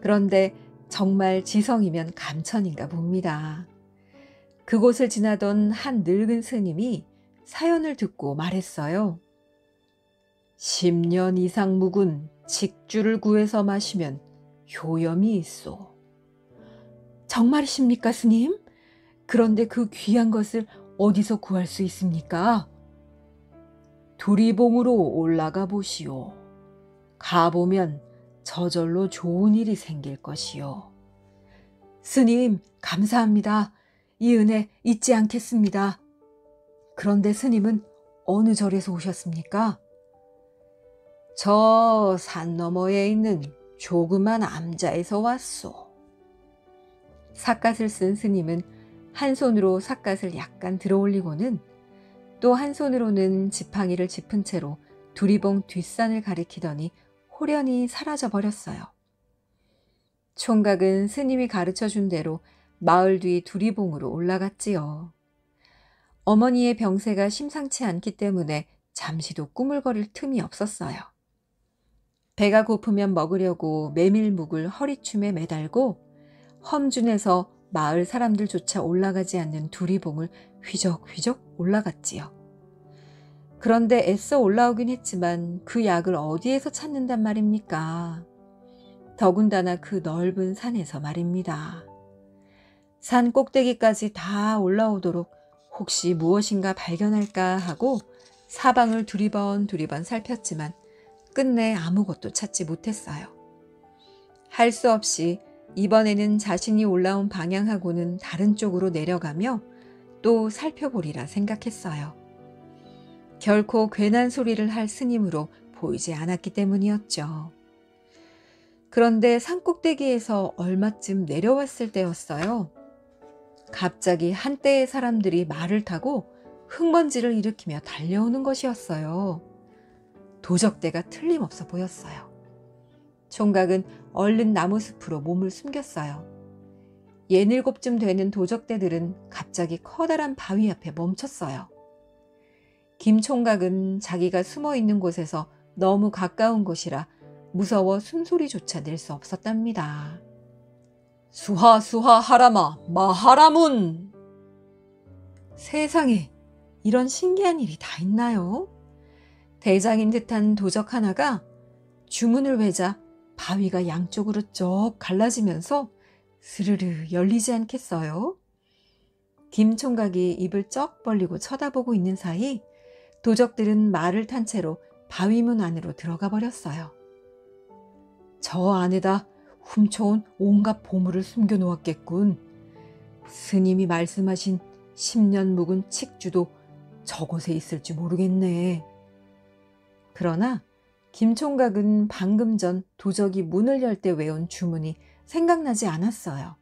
그런데 정말 지성이면 감천인가 봅니다. 그곳을 지나던 한 늙은 스님이 사연을 듣고 말했어요. 10년 이상 묵은 직주를 구해서 마시면 효염이 있어. 정말이십니까, 스님? 그런데 그 귀한 것을 어디서 구할 수 있습니까? 두리봉으로 올라가 보시오. 가보면 저절로 좋은 일이 생길 것이요. 스님, 감사합니다. 이 은혜 잊지 않겠습니다. 그런데 스님은 어느 절에서 오셨습니까? 저 산 너머에 있는 조그만 암자에서 왔소. 삿갓을 쓴 스님은 한 손으로 삿갓을 약간 들어 올리고는 또 한 손으로는 지팡이를 짚은 채로 두리봉 뒷산을 가리키더니 호련히 사라져 버렸어요. 총각은 스님이 가르쳐 준 대로 마을 뒤 두리봉으로 올라갔지요. 어머니의 병세가 심상치 않기 때문에 잠시도 꾸물거릴 틈이 없었어요. 배가 고프면 먹으려고 메밀묵을 허리춤에 매달고 험준에서 마을 사람들조차 올라가지 않는 두리봉을 휘적휘적 올라갔지요. 그런데 애써 올라오긴 했지만 그 약을 어디에서 찾는단 말입니까? 더군다나 그 넓은 산에서 말입니다. 산 꼭대기까지 다 올라오도록 혹시 무엇인가 발견할까 하고 사방을 두리번 두리번 살폈지만 끝내 아무것도 찾지 못했어요. 할 수 없이 이번에는 자신이 올라온 방향하고는 다른 쪽으로 내려가며 또 살펴보리라 생각했어요. 결코 괜한 소리를 할 스님으로 보이지 않았기 때문이었죠. 그런데 산꼭대기에서 얼마쯤 내려왔을 때였어요. 갑자기 한때의 사람들이 말을 타고 흙먼지를 일으키며 달려오는 것이었어요. 도적대가 틀림없어 보였어요. 총각은 얼른 나무 숲으로 몸을 숨겼어요. 예닐곱쯤 되는 도적대들은 갑자기 커다란 바위 앞에 멈췄어요. 김 총각은 자기가 숨어 있는 곳에서 너무 가까운 곳이라 무서워 숨소리조차 낼 수 없었답니다. 수하 수하 하라마 마하라문 세상에 이런 신기한 일이 다 있나요? 대장인 듯한 도적 하나가 주문을 외자 바위가 양쪽으로 쩍 갈라지면서 스르르 열리지 않겠어요? 김 총각이 입을 쩍 벌리고 쳐다보고 있는 사이 도적들은 말을 탄 채로 바위문 안으로 들어가 버렸어요. 저 안에다 훔쳐온 온갖 보물을 숨겨 놓았겠군. 스님이 말씀하신 10년 묵은 칡주도 저곳에 있을지 모르겠네. 그러나 김총각은 방금 전 도적이 문을 열 때 외운 주문이 생각나지 않았어요.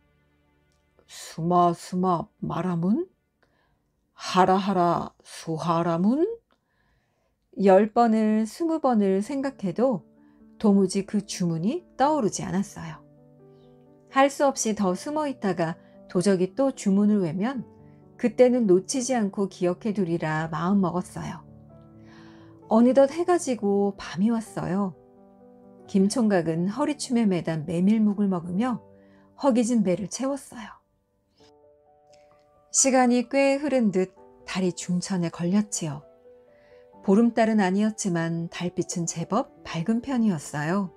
수마 수마 마라문? 하라하라 수하라문? 열 번을 스무 번을 생각해도 도무지 그 주문이 떠오르지 않았어요. 할 수 없이 더 숨어 있다가 도적이 또 주문을 외면 그때는 놓치지 않고 기억해 두리라 마음먹었어요. 어느덧 해가 지고 밤이 왔어요. 김총각은 허리춤에 매단 메밀묵을 먹으며 허기진 배를 채웠어요. 시간이 꽤 흐른 듯 달이 중천에 걸렸지요. 보름달은 아니었지만 달빛은 제법 밝은 편이었어요.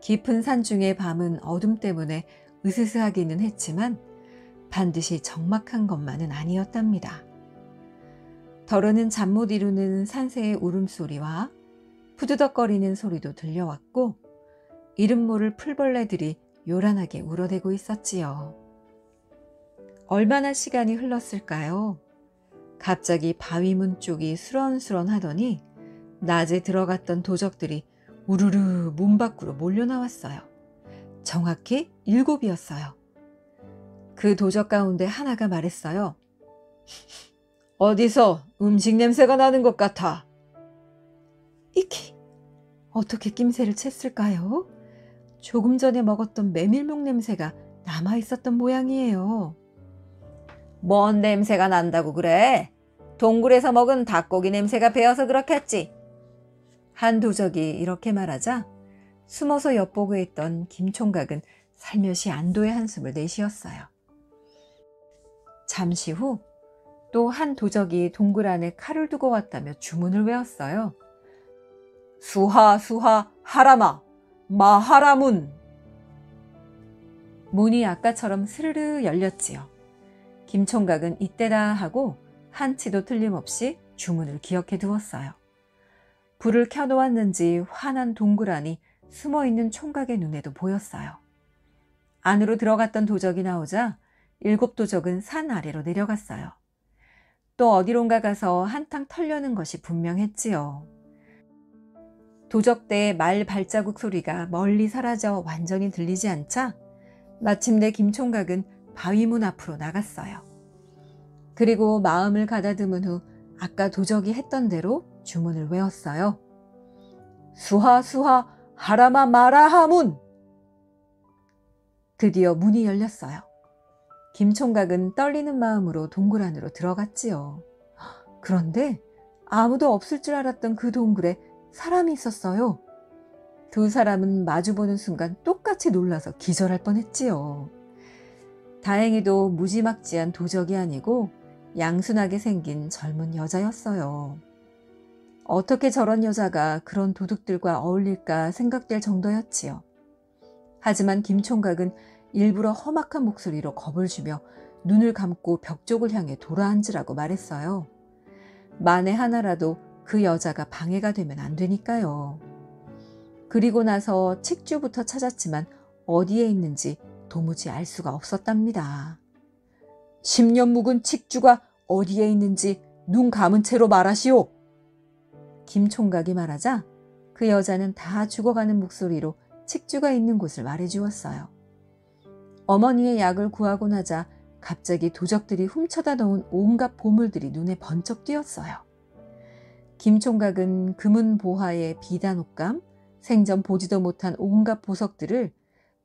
깊은 산중의 밤은 어둠 때문에 으스스하기는 했지만 반드시 적막한 것만은 아니었답니다. 더러는 잠 못 이루는 산새의 울음소리와 푸드덕거리는 소리도 들려왔고 이름 모를 풀벌레들이 요란하게 울어대고 있었지요. 얼마나 시간이 흘렀을까요? 갑자기 바위문 쪽이 수런수런 하더니 낮에 들어갔던 도적들이 우르르 문 밖으로 몰려나왔어요. 정확히 일곱이었어요. 그 도적 가운데 하나가 말했어요. 어디서 음식 냄새가 나는 것 같아. 이키, 어떻게 낌새를 챘을까요? 조금 전에 먹었던 메밀묵 냄새가 남아 있었던 모양이에요. 뭔 냄새가 난다고 그래? 동굴에서 먹은 닭고기 냄새가 배어서 그렇겠지. 한도적이 이렇게 말하자 숨어서 엿보고 있던 김총각은 살며시 안도의 한숨을 내쉬었어요. 잠시 후 또한 도적이 동굴 안에 칼을 두고 왔다며 주문을 외웠어요. 수하 수하 하라마 마하라문 문이 아까처럼 스르르 열렸지요. 김총각은 이때다 하고 한치도 틀림없이 주문을 기억해 두었어요. 불을 켜놓았는지 환한 동굴 안이 숨어있는 총각의 눈에도 보였어요. 안으로 들어갔던 도적이 나오자 일곱 도적은 산 아래로 내려갔어요. 또 어디론가 가서 한탕 털려는 것이 분명했지요. 도적대의 말 발자국 소리가 멀리 사라져 완전히 들리지 않자 마침내 김총각은 바위문 앞으로 나갔어요. 그리고 마음을 가다듬은 후 아까 도적이 했던 대로 주문을 외웠어요. 수하 수하 하라마 마라 하문! 드디어 문이 열렸어요. 김총각은 떨리는 마음으로 동굴 안으로 들어갔지요. 그런데 아무도 없을 줄 알았던 그 동굴에 사람이 있었어요. 두 사람은 마주보는 순간 똑같이 놀라서 기절할 뻔했지요. 다행히도 무지막지한 도적이 아니고 양순하게 생긴 젊은 여자였어요. 어떻게 저런 여자가 그런 도둑들과 어울릴까 생각될 정도였지요. 하지만 김 총각은 일부러 험악한 목소리로 겁을 주며 눈을 감고 벽 쪽을 향해 돌아앉으라고 말했어요. 만에 하나라도 그 여자가 방해가 되면 안 되니까요. 그리고 나서 책주부터 찾았지만 어디에 있는지 도무지 알 수가 없었답니다. 10년 묵은 칙주가 어디에 있는지 눈 감은 채로 말하시오. 김 총각이 말하자 그 여자는 다 죽어가는 목소리로 칙주가 있는 곳을 말해 주었어요. 어머니의 약을 구하고나자 갑자기 도적들이 훔쳐다 놓은 온갖 보물들이 눈에 번쩍 띄었어요. 김 총각은 금은 보화의 비단옷감, 생전 보지도 못한 온갖 보석들을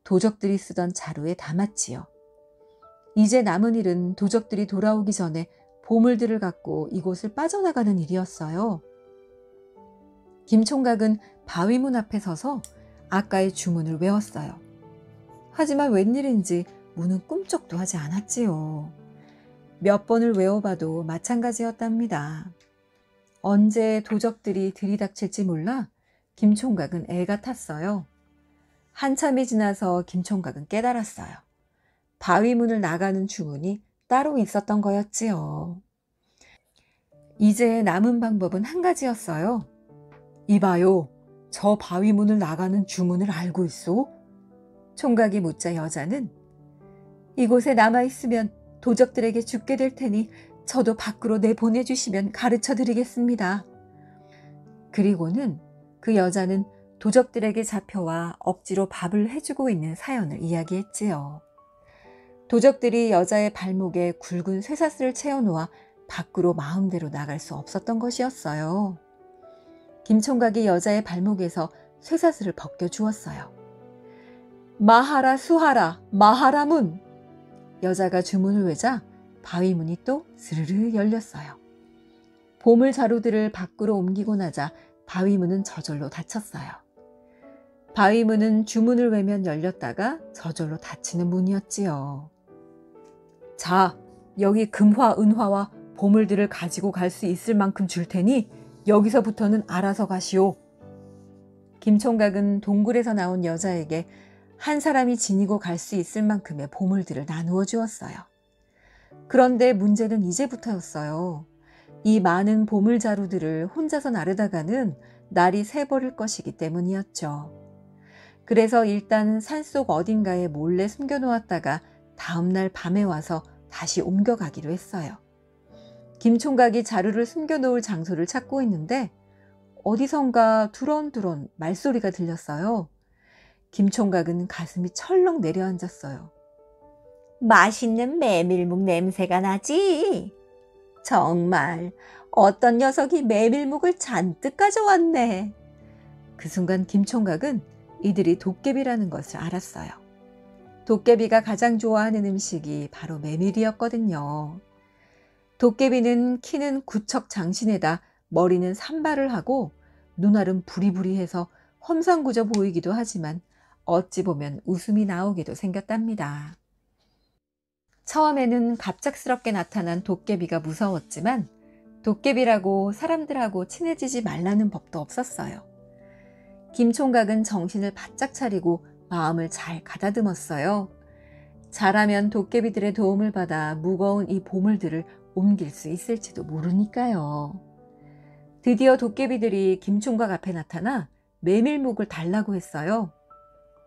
도적들이 쓰던 자루에 담았지요. 이제 남은 일은 도적들이 돌아오기 전에 보물들을 갖고 이곳을 빠져나가는 일이었어요. 김 총각은 바위문 앞에 서서 아까의 주문을 외웠어요. 하지만 웬일인지 문은 꿈쩍도 하지 않았지요. 몇 번을 외워봐도 마찬가지였답니다. 언제 도적들이 들이닥칠지 몰라 김총각은 애가 탔어요. 한참이 지나서 김총각은 깨달았어요. 바위문을 나가는 주문이 따로 있었던 거였지요. 이제 남은 방법은 한 가지였어요. 이봐요. 저 바위문을 나가는 주문을 알고 있어? 총각이 묻자 여자는 이곳에 남아있으면 도적들에게 죽게 될 테니 저도 밖으로 내보내주시면 가르쳐 드리겠습니다. 그리고는 그 여자는 도적들에게 잡혀와 억지로 밥을 해주고 있는 사연을 이야기했지요. 도적들이 여자의 발목에 굵은 쇠사슬을 채워놓아 밖으로 마음대로 나갈 수 없었던 것이었어요. 김총각이 여자의 발목에서 쇠사슬을 벗겨주었어요. 마하라 수하라 마하라 문. 여자가 주문을 외자 바위 문이 또 스르르 열렸어요. 보물 자루들을 밖으로 옮기고 나자 바위 문은 저절로 닫혔어요. 바위 문은 주문을 외면 열렸다가 저절로 닫히는 문이었지요. 자, 여기 금화, 은화와 보물들을 가지고 갈 수 있을 만큼 줄 테니 여기서부터는 알아서 가시오. 김총각은 동굴에서 나온 여자에게 한 사람이 지니고 갈 수 있을 만큼의 보물들을 나누어 주었어요. 그런데 문제는 이제부터였어요. 이 많은 보물 자루들을 혼자서 나르다가는 날이 새버릴 것이기 때문이었죠. 그래서 일단 산속 어딘가에 몰래 숨겨놓았다가 다음날 밤에 와서 다시 옮겨가기로 했어요. 김 총각이 자루를 숨겨놓을 장소를 찾고 있는데 어디선가 두런두런 말소리가 들렸어요. 김총각은 가슴이 철렁 내려앉았어요. 맛있는 메밀묵 냄새가 나지? 정말 어떤 녀석이 메밀묵을 잔뜩 가져왔네. 그 순간 김총각은 이들이 도깨비라는 것을 알았어요. 도깨비가 가장 좋아하는 음식이 바로 메밀이었거든요. 도깨비는 키는 구척 장신에다 머리는 산발을 하고 눈알은 부리부리해서 험상궂어 보이기도 하지만 어찌 보면 웃음이 나오기도 생겼답니다. 처음에는 갑작스럽게 나타난 도깨비가 무서웠지만 도깨비라고 사람들하고 친해지지 말라는 법도 없었어요. 김 총각은 정신을 바짝 차리고 마음을 잘 가다듬었어요. 잘하면 도깨비들의 도움을 받아 무거운 이 보물들을 옮길 수 있을지도 모르니까요. 드디어 도깨비들이 김 총각 앞에 나타나 메밀묵을 달라고 했어요.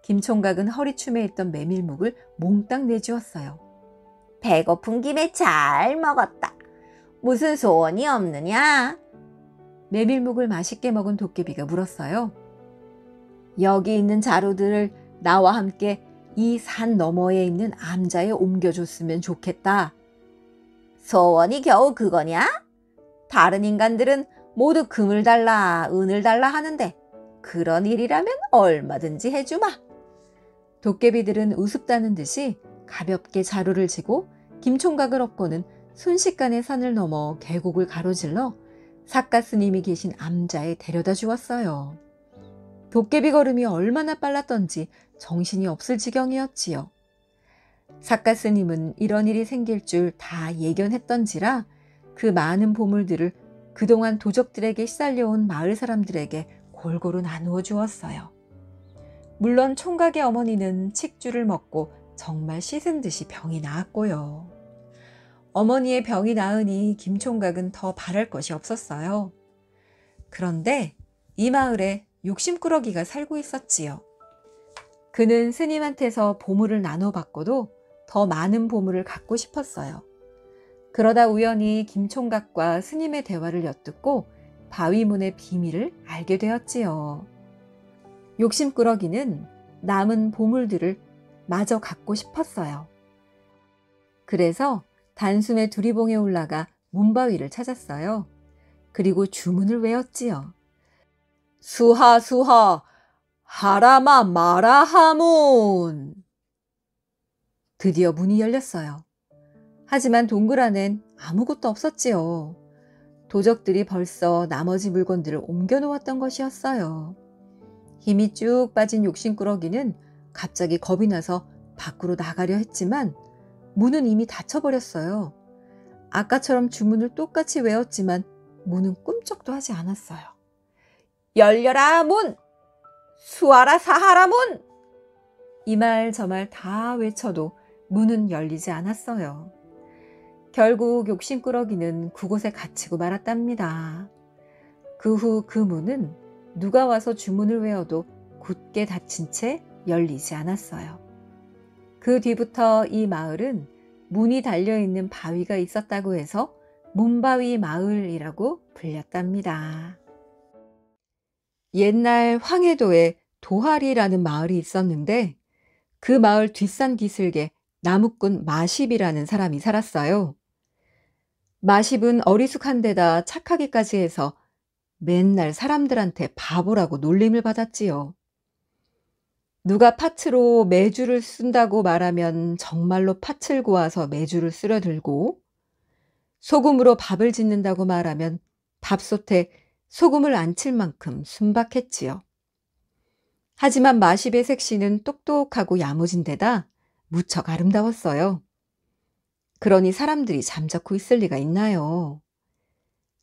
김총각은 허리춤에 있던 메밀묵을 몽땅 내주었어요. 배고픈 김에 잘 먹었다. 무슨 소원이 없느냐? 메밀묵을 맛있게 먹은 도깨비가 물었어요. 여기 있는 자루들을 나와 함께 이 산 너머에 있는 암자에 옮겨줬으면 좋겠다. 소원이 겨우 그거냐? 다른 인간들은 모두 금을 달라, 은을 달라 하는데 그런 일이라면 얼마든지 해주마. 도깨비들은 우습다는 듯이 가볍게 자루를 지고 김총각을 업고는 순식간에 산을 넘어 계곡을 가로질러 사가 스님이 계신 암자에 데려다 주었어요. 도깨비 걸음이 얼마나 빨랐던지 정신이 없을 지경이었지요. 사가 스님은 이런 일이 생길 줄 다 예견했던지라 그 많은 보물들을 그동안 도적들에게 시달려온 마을 사람들에게 골고루 나누어 주었어요. 물론 총각의 어머니는 칡주를 먹고 정말 씻은 듯이 병이 나았고요. 어머니의 병이 나으니 김총각은 더 바랄 것이 없었어요. 그런데 이 마을에 욕심꾸러기가 살고 있었지요. 그는 스님한테서 보물을 나눠받고도 더 많은 보물을 갖고 싶었어요. 그러다 우연히 김총각과 스님의 대화를 엿듣고 바위문의 비밀을 알게 되었지요. 욕심꾸러기는 남은 보물들을 마저 갖고 싶었어요. 그래서 단숨에 두리봉에 올라가 문바위를 찾았어요. 그리고 주문을 외웠지요. 수하 수하 하라마 마라하문. 드디어 문이 열렸어요. 하지만 동굴 안엔 아무것도 없었지요. 도적들이 벌써 나머지 물건들을 옮겨 놓았던 것이었어요. 힘이 쭉 빠진 욕심꾸러기는 갑자기 겁이 나서 밖으로 나가려 했지만 문은 이미 닫혀버렸어요. 아까처럼 주문을 똑같이 외웠지만 문은 꿈쩍도 하지 않았어요. 열려라 문! 수아라 사하라 문! 이 말 저 말 다 외쳐도 문은 열리지 않았어요. 결국 욕심꾸러기는 그곳에 갇히고 말았답니다. 그 후그 그 문은 누가 와서 주문을 외워도 굳게 닫힌 채 열리지 않았어요. 그 뒤부터 이 마을은 문이 달려있는 바위가 있었다고 해서 문바위 마을이라고 불렸답니다. 옛날 황해도에 도하리라는 마을이 있었는데 그 마을 뒷산 기슭에 나무꾼 마십이라는 사람이 살았어요. 마십은 어리숙한 데다 착하기까지 해서 맨날 사람들한테 바보라고 놀림을 받았지요. 누가 파츠로 매주를 쓴다고 말하면 정말로 파츠를 구아서 매주를 쓸어들고 소금으로 밥을 짓는다고 말하면 밥솥에 소금을 안 칠 만큼 순박했지요. 하지만 마십의 색시는 똑똑하고 야무진 데다 무척 아름다웠어요. 그러니 사람들이 잠자코 있을 리가 있나요?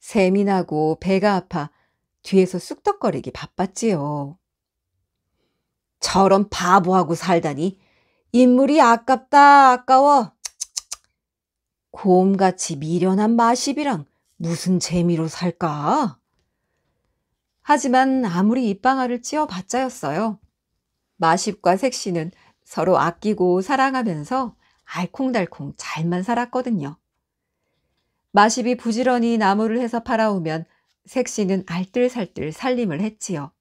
샘이 나고 배가 아파 뒤에서 쑥덕거리기 바빴지요. 저런 바보하고 살다니 인물이 아깝다 아까워. 곰같이 미련한 마십이랑 무슨 재미로 살까? 하지만 아무리 입방아를 찧어봤자였어요. 마십과 색시는 서로 아끼고 사랑하면서 알콩달콩 잘만 살았거든요. 마십이 부지런히 나무를 해서 팔아오면 색시는 알뜰살뜰 살림을 했지요.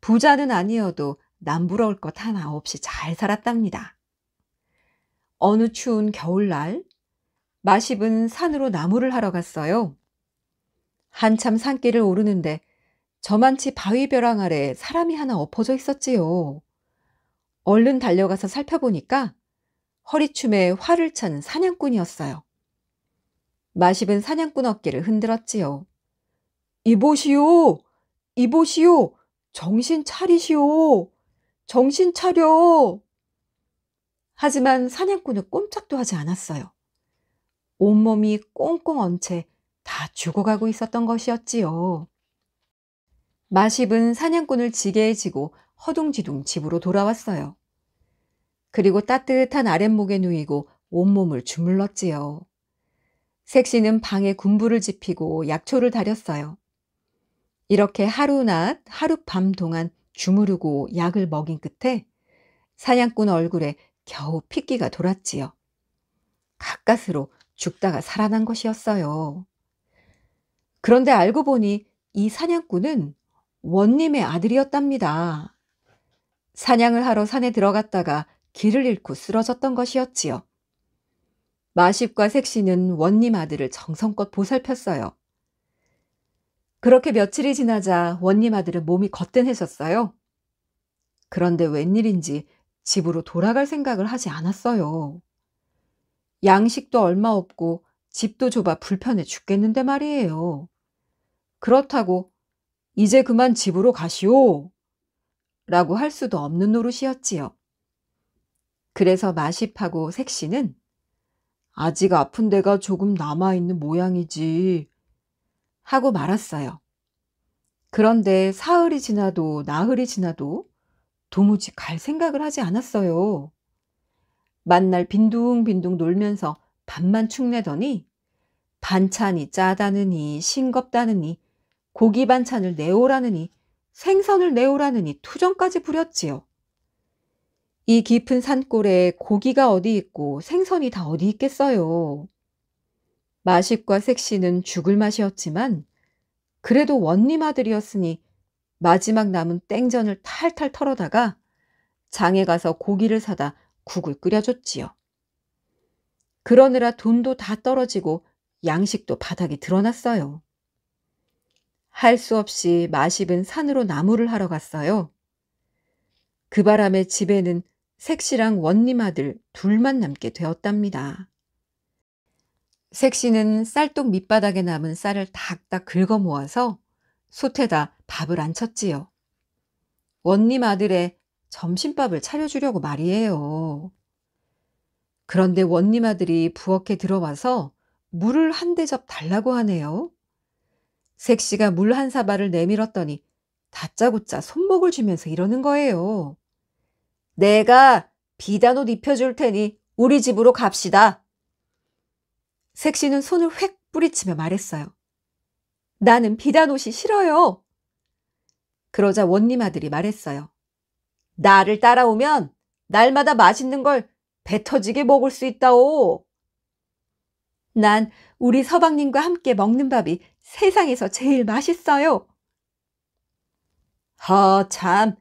부자는 아니어도 남부러울 것 하나 없이 잘 살았답니다. 어느 추운 겨울날 마십은 산으로 나무를 하러 갔어요. 한참 산길을 오르는데 저만치 바위 벼랑 아래 사람이 하나 엎어져 있었지요. 얼른 달려가서 살펴보니까 허리춤에 활을 찬 사냥꾼이었어요. 마십은 사냥꾼 어깨를 흔들었지요. 이보시오! 이보시오! 정신 차리시오! 정신 차려! 하지만 사냥꾼은 꼼짝도 하지 않았어요. 온몸이 꽁꽁 언 채 다 죽어가고 있었던 것이었지요. 마십은 사냥꾼을 지게에 지고 허둥지둥 집으로 돌아왔어요. 그리고 따뜻한 아랫목에 누이고 온몸을 주물렀지요. 색시는 방에 군부를 지피고 약초를 다렸어요. 이렇게 하루 낮, 하룻밤 동안 주무르고 약을 먹인 끝에 사냥꾼 얼굴에 겨우 핏기가 돌았지요. 가까스로 죽다가 살아난 것이었어요. 그런데 알고 보니 이 사냥꾼은 원님의 아들이었답니다. 사냥을 하러 산에 들어갔다가 길을 잃고 쓰러졌던 것이었지요. 마십과 색시는 원님 아들을 정성껏 보살폈어요. 그렇게 며칠이 지나자 원님 아들은 몸이 거뜬해졌어요. 그런데 웬일인지 집으로 돌아갈 생각을 하지 않았어요. 양식도 얼마 없고 집도 좁아 불편해 죽겠는데 말이에요. 그렇다고 이제 그만 집으로 가시오 라고 할 수도 없는 노릇이었지요. 그래서 마십하고 색시는 아직 아픈 데가 조금 남아있는 모양이지. 하고 말았어요. 그런데 사흘이 지나도 나흘이 지나도 도무지 갈 생각을 하지 않았어요. 만날 빈둥빈둥 놀면서 밥만 축내더니 반찬이 짜다느니 싱겁다느니 고기 반찬을 내오라느니 생선을 내오라느니 투정까지 부렸지요. 이 깊은 산골에 고기가 어디 있고 생선이 다 어디 있겠어요. 마식과 색시는 죽을 맛이었지만 그래도 원님 아들이었으니 마지막 남은 땡전을 탈탈 털어다가 장에 가서 고기를 사다 국을 끓여줬지요. 그러느라 돈도 다 떨어지고 양식도 바닥에 드러났어요. 할 수 없이 마십은 산으로 나무를 하러 갔어요. 그 바람에 집에는 색시랑 원님 아들 둘만 남게 되었답니다. 색시는 쌀독 밑바닥에 남은 쌀을 닥닥 긁어 모아서 솥에다 밥을 안 쳤지요. 원님 아들의 점심밥을 차려주려고 말이에요. 그런데 원님 아들이 부엌에 들어와서 물을 한 대접 달라고 하네요. 색시가물 한 사발을 내밀었더니 다짜고짜 손목을 주면서 이러는 거예요. 내가 비단 옷 입혀줄 테니 우리 집으로 갑시다. 색시는 손을 휙 뿌리치며 말했어요. 나는 비단 옷이 싫어요. 그러자 원님 아들이 말했어요. 나를 따라오면 날마다 맛있는 걸 배터지게 먹을 수 있다오. 난 우리 서방님과 함께 먹는 밥이 세상에서 제일 맛있어요. 허, 참.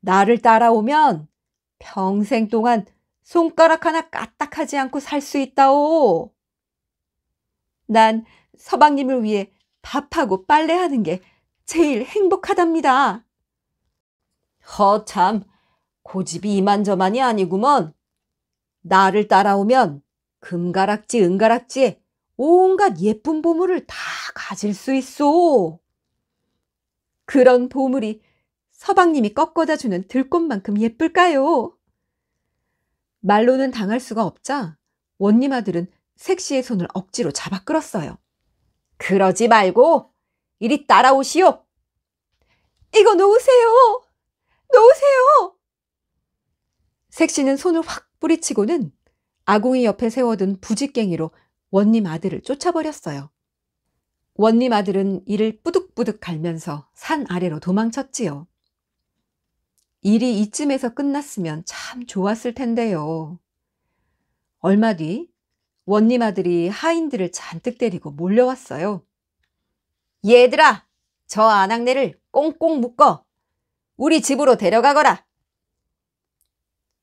나를 따라오면 평생 동안 손가락 하나 까딱하지 않고 살 수 있다오. 난 서방님을 위해 밥하고 빨래하는 게 제일 행복하답니다. 허참, 고집이 이만저만이 아니구먼. 나를 따라오면 금가락지, 은가락지에 온갖 예쁜 보물을 다 가질 수있어 그런 보물이 서방님이 꺾어다 주는 들꽃만큼 예쁠까요? 말로는 당할 수가 없자 원님 아들은 색시의 손을 억지로 잡아 끌었어요. 그러지 말고 이리 따라오시오. 이거 놓으세요. 놓으세요. 색시는 손을 확 뿌리치고는 아궁이 옆에 세워둔 부지깽이로 원님 아들을 쫓아버렸어요. 원님 아들은 이를 뿌득뿌득 갈면서 산 아래로 도망쳤지요. 일이 이쯤에서 끝났으면 참 좋았을 텐데요. 얼마 뒤 원님 아들이 하인들을 잔뜩 데리고 몰려왔어요. 얘들아, 저 아낙네를 꽁꽁 묶어 우리 집으로 데려가거라.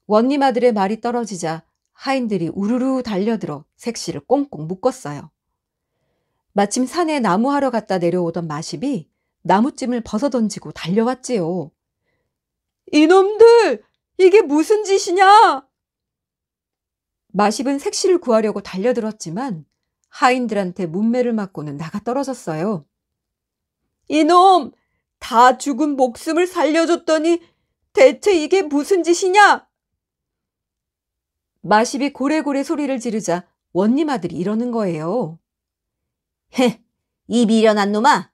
원님 아들의 말이 떨어지자 하인들이 우르르 달려들어 색시를 꽁꽁 묶었어요. 마침 산에 나무하러 갔다 내려오던 마십이 나무찜을 벗어던지고 달려왔지요. 이놈들! 이게 무슨 짓이냐! 마십은 색시를 구하려고 달려들었지만 하인들한테 문매를 맞고는 나가 떨어졌어요. 이놈! 다 죽은 목숨을 살려줬더니 대체 이게 무슨 짓이냐! 마십이 고래고래 소리를 지르자 원님 아들이 이러는 거예요. 헤, 이 미련한 놈아!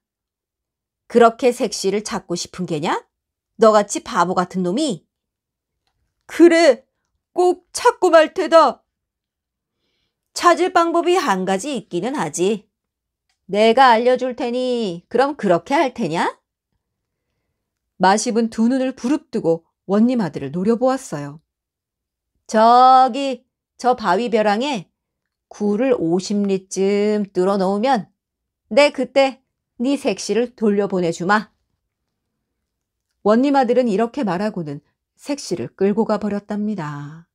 그렇게 색시를 찾고 싶은 게냐? 너같이 바보 같은 놈이? 그래, 꼭 찾고 말 테다. 찾을 방법이 한 가지 있기는 하지. 내가 알려줄 테니 그럼 그렇게 할 테냐? 마십은 두 눈을 부릅뜨고 원님 아들을 노려보았어요. 저기 저 바위 벼랑에 굴을 50리쯤 뚫어 놓으면 내 그때 네 색시를 돌려보내주마. 원님 아들은 이렇게 말하고는 색시를 끌고 가 버렸답니다.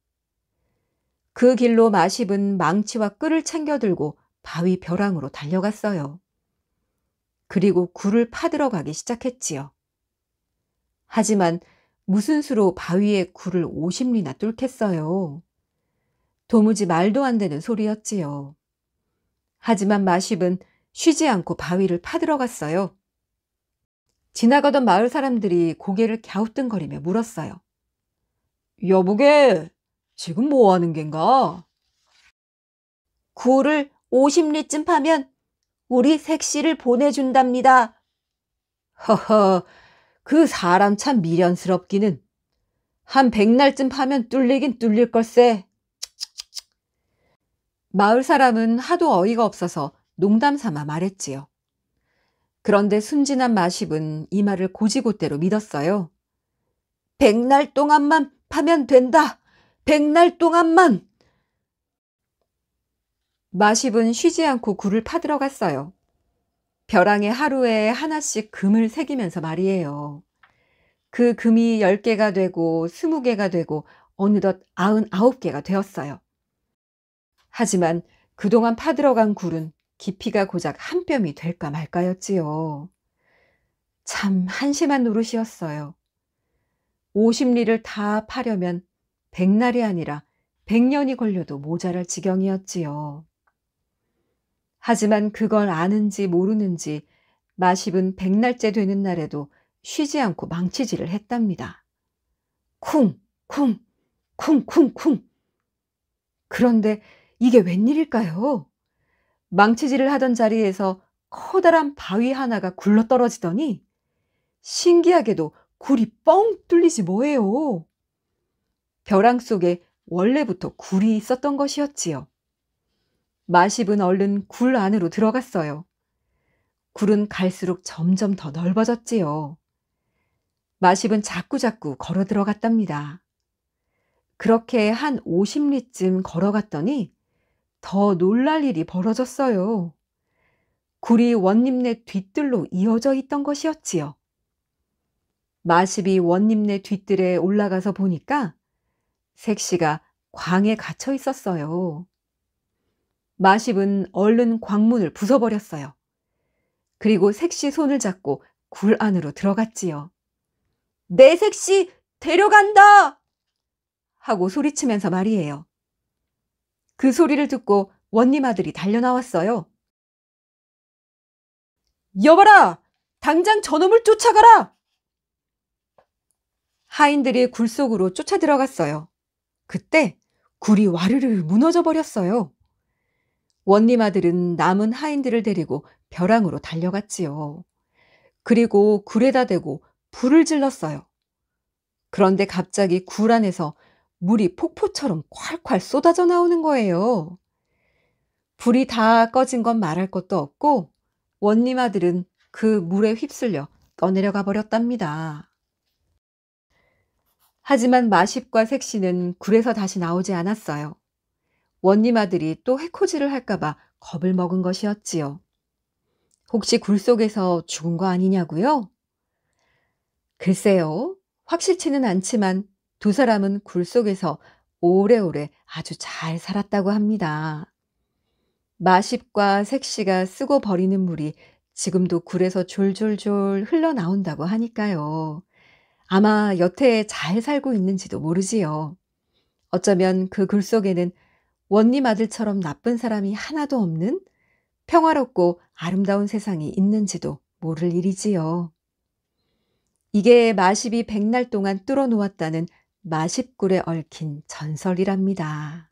그 길로 마십은 망치와 끌을 챙겨 들고 바위 벼랑으로 달려갔어요. 그리고 굴을 파들어가기 시작했지요. 하지만 무슨 수로 바위에 굴을 50리나 뚫겠어요. 도무지 말도 안 되는 소리였지요. 하지만 마십은 쉬지 않고 바위를 파들어갔어요. 지나가던 마을 사람들이 고개를 갸우뚱거리며 물었어요. 여보게, 지금 뭐 하는 겐가? 구를 호 50리쯤 파면 우리 색시를 보내준답니다. 허허, 그 사람 참 미련스럽기는. 한 백날쯤 파면 뚫리긴 뚫릴 걸세. 마을 사람은 하도 어이가 없어서 농담 삼아 말했지요. 그런데 순진한 마십은 이 말을 고지고대로 믿었어요. 백날 동안만 파면 된다. 백날 동안만. 마십은 쉬지 않고 굴을 파들어 갔어요. 벼랑의 하루에 하나씩 금을 새기면서 말이에요. 그 금이 10개가 되고 20개가 되고 어느덧 99개가 되었어요. 하지만 그동안 파들어간 굴은 깊이가 고작 한 뼘이 될까 말까였지요. 참 한심한 노릇이었어요. 50리를 다 파려면 100날이 아니라 100년이 걸려도 모자랄 지경이었지요. 하지만 그걸 아는지 모르는지 마십은 100날째 되는 날에도 쉬지 않고 망치질을 했답니다. 쿵, 쿵, 쿵, 쿵, 쿵. 그런데 이게 웬일일까요? 망치질을 하던 자리에서 커다란 바위 하나가 굴러 떨어지더니 신기하게도 굴이 뻥 뚫리지 뭐예요. 벼랑 속에 원래부터 굴이 있었던 것이었지요. 마십은 얼른 굴 안으로 들어갔어요. 굴은 갈수록 점점 더 넓어졌지요. 마십은 자꾸자꾸 걸어 들어갔답니다. 그렇게 한 50리쯤 걸어갔더니 더 놀랄 일이 벌어졌어요. 굴이 원님네 뒤뜰로 이어져 있던 것이었지요. 마십이 원님네 뒤뜰에 올라가서 보니까 색시가 광에 갇혀 있었어요. 마십은 얼른 광문을 부숴버렸어요. 그리고 색시 손을 잡고 굴 안으로 들어갔지요. 내 네, 색시 데려간다! 하고 소리치면서 말이에요. 그 소리를 듣고 원님 아들이 달려나왔어요. 여봐라! 당장 저놈을 쫓아가라! 하인들이 굴 속으로 쫓아 들어갔어요. 그때 굴이 와르르 무너져 버렸어요. 원님 아들은 남은 하인들을 데리고 벼랑으로 달려갔지요. 그리고 굴에다 대고 불을 질렀어요. 그런데 갑자기 굴 안에서 물이 폭포처럼 콸콸 쏟아져 나오는 거예요. 불이 다 꺼진 건 말할 것도 없고 원님 아들은 그 물에 휩쓸려 떠내려가 버렸답니다. 하지만 마십과 색시는 굴에서 다시 나오지 않았어요. 원님 아들이 또 해코지를 할까봐 겁을 먹은 것이었지요. 혹시 굴 속에서 죽은 거 아니냐고요? 글쎄요. 확실치는 않지만 두 사람은 굴 속에서 오래오래 아주 잘 살았다고 합니다. 마십과 색시가 쓰고 버리는 물이 지금도 굴에서 졸졸졸 흘러나온다고 하니까요. 아마 여태 잘 살고 있는지도 모르지요. 어쩌면 그 굴 속에는 원님 아들처럼 나쁜 사람이 하나도 없는 평화롭고 아름다운 세상이 있는지도 모를 일이지요. 이게 마십이 백날 동안 뚫어 놓았다는 마십굴에 얽힌 전설이랍니다.